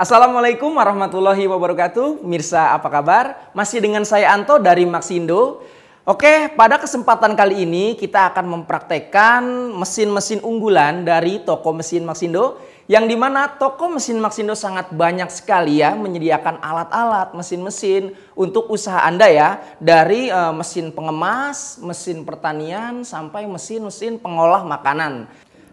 Assalamualaikum warahmatullahi wabarakatuh. Mirsa, apa kabar? Masih dengan saya Anto dari Maxindo. Oke, pada kesempatan kali ini kita akan mempraktekkan mesin-mesin unggulan dari toko mesin Maxindo yang dimana toko mesin Maxindo sangat banyak sekali ya menyediakan alat-alat mesin-mesin untuk usaha Anda ya dari eh, mesin pengemas, mesin pertanian sampai mesin-mesin pengolah makanan.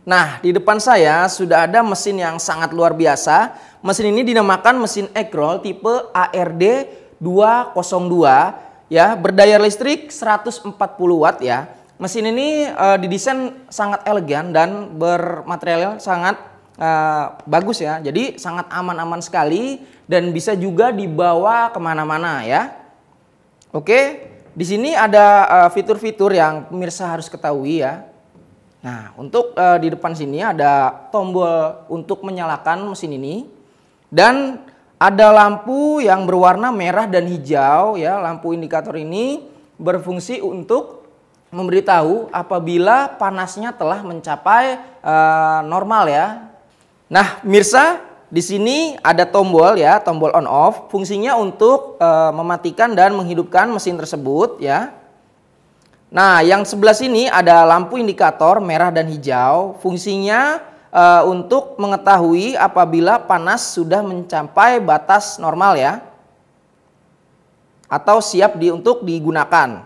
Nah, di depan saya sudah ada mesin yang sangat luar biasa. Mesin ini dinamakan mesin egg roll tipe ARD 202 ya, berdaya listrik 140 watt ya. Mesin ini e, didesain sangat elegan dan bermaterial sangat e, bagus ya. Jadi sangat aman-aman sekali dan bisa juga dibawa kemana-mana ya. Oke, di sini ada eh, fitur-fitur e, yang pemirsa harus ketahui ya. Nah, untuk e, di depan sini ada tombol untuk menyalakan mesin ini dan ada lampu yang berwarna merah dan hijau ya. Lampu indikator ini berfungsi untuk memberitahu apabila panasnya telah mencapai e, normal ya. Nah, mirsa di sini ada tombol ya, tombol on off. Fungsinya untuk e, mematikan dan menghidupkan mesin tersebut ya. Nah, yang sebelah sini ada lampu indikator merah dan hijau. Fungsinya e, untuk mengetahui apabila panas sudah mencapai batas normal ya. Atau siap di, untuk digunakan.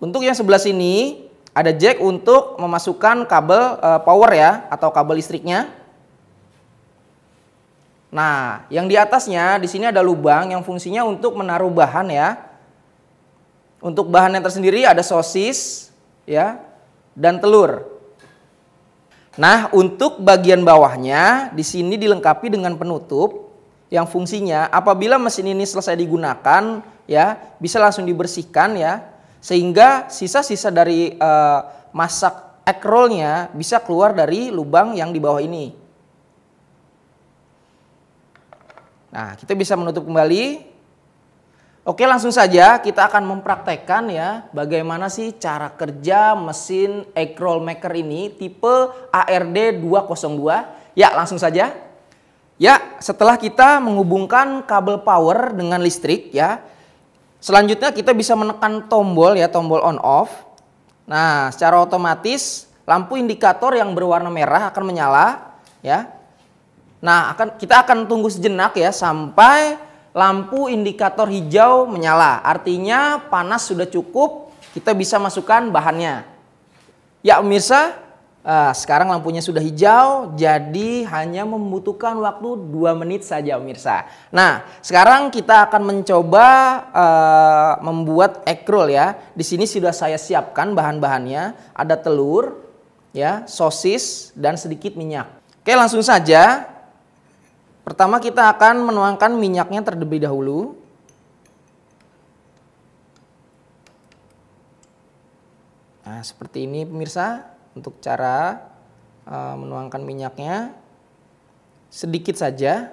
Untuk yang sebelah sini ada jack untuk memasukkan kabel e, power ya atau kabel listriknya. Nah, yang di atasnya di sini ada lubang yang fungsinya untuk menaruh bahan ya untuk bahan yang tersendiri ada sosis ya dan telur. Nah, untuk bagian bawahnya di sini dilengkapi dengan penutup yang fungsinya apabila mesin ini selesai digunakan ya, bisa langsung dibersihkan ya sehingga sisa-sisa dari uh, masak egg rollnya bisa keluar dari lubang yang di bawah ini. Nah, kita bisa menutup kembali Oke, langsung saja kita akan mempraktekkan ya bagaimana sih cara kerja mesin egg roll maker ini tipe ARD 202. Ya, langsung saja. Ya, setelah kita menghubungkan kabel power dengan listrik ya. Selanjutnya kita bisa menekan tombol ya, tombol on off. Nah, secara otomatis lampu indikator yang berwarna merah akan menyala ya. Nah, akan kita akan tunggu sejenak ya sampai lampu indikator hijau menyala. Artinya panas sudah cukup, kita bisa masukkan bahannya. Ya pemirsa, uh, sekarang lampunya sudah hijau, jadi hanya membutuhkan waktu 2 menit saja pemirsa. Nah, sekarang kita akan mencoba uh, membuat roll ya. Di sini sudah saya siapkan bahan-bahannya, ada telur, ya, sosis dan sedikit minyak. Oke, langsung saja Pertama kita akan menuangkan minyaknya terlebih dahulu. Nah, seperti ini pemirsa untuk cara eh, menuangkan minyaknya. Sedikit saja.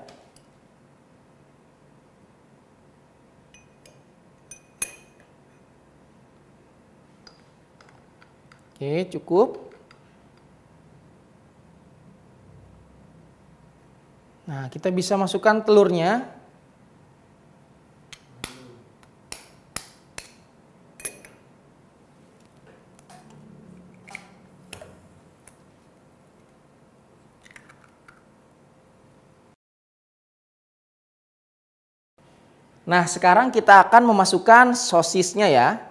Oke, cukup. Nah, kita bisa masukkan telurnya. Nah, sekarang kita akan memasukkan sosisnya ya.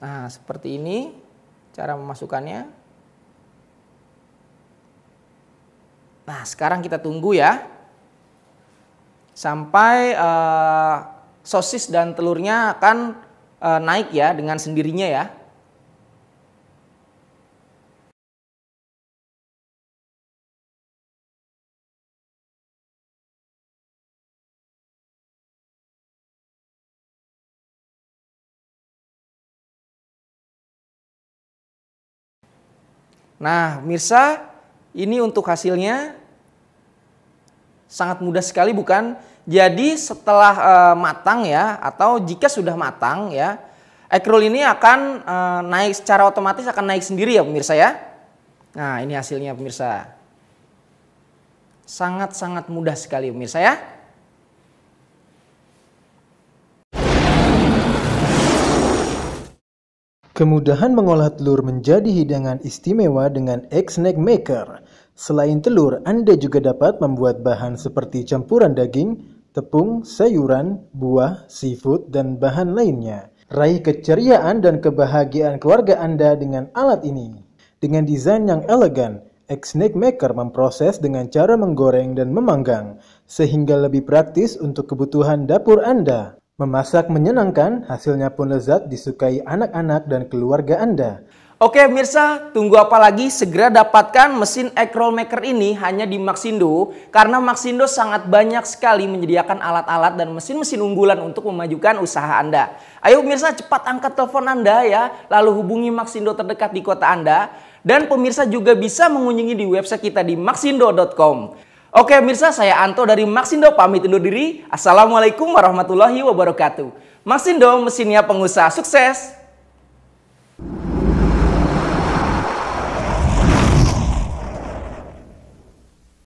Nah, seperti ini cara memasukkannya. Nah, sekarang kita tunggu ya sampai uh, sosis dan telurnya akan uh, naik ya dengan sendirinya ya. Nah, mirsa ini untuk hasilnya Sangat mudah sekali bukan? Jadi setelah e, matang ya atau jika sudah matang ya, ekrol ini akan e, naik secara otomatis akan naik sendiri ya pemirsa ya. Nah, ini hasilnya pemirsa. Sangat-sangat mudah sekali pemirsa ya. Kemudahan mengolah telur menjadi hidangan istimewa dengan egg snack maker – Selain telur, Anda juga dapat membuat bahan seperti campuran daging, tepung, sayuran, buah, seafood, dan bahan lainnya. Raih keceriaan dan kebahagiaan keluarga Anda dengan alat ini. Dengan desain yang elegan, x Snake Maker memproses dengan cara menggoreng dan memanggang, sehingga lebih praktis untuk kebutuhan dapur Anda. Memasak menyenangkan, hasilnya pun lezat disukai anak-anak dan keluarga Anda. Oke mirsa, tunggu apa lagi? Segera dapatkan mesin egg roll maker ini hanya di Maxindo karena Maxindo sangat banyak sekali menyediakan alat-alat dan mesin-mesin unggulan untuk memajukan usaha Anda. Ayo mirsa cepat angkat telepon Anda ya, lalu hubungi Maxindo terdekat di kota Anda dan pemirsa juga bisa mengunjungi di website kita di maxindo.com. Oke mirsa, saya Anto dari Maxindo pamit undur diri. Assalamualaikum warahmatullahi wabarakatuh. Maxindo, mesinnya pengusaha sukses.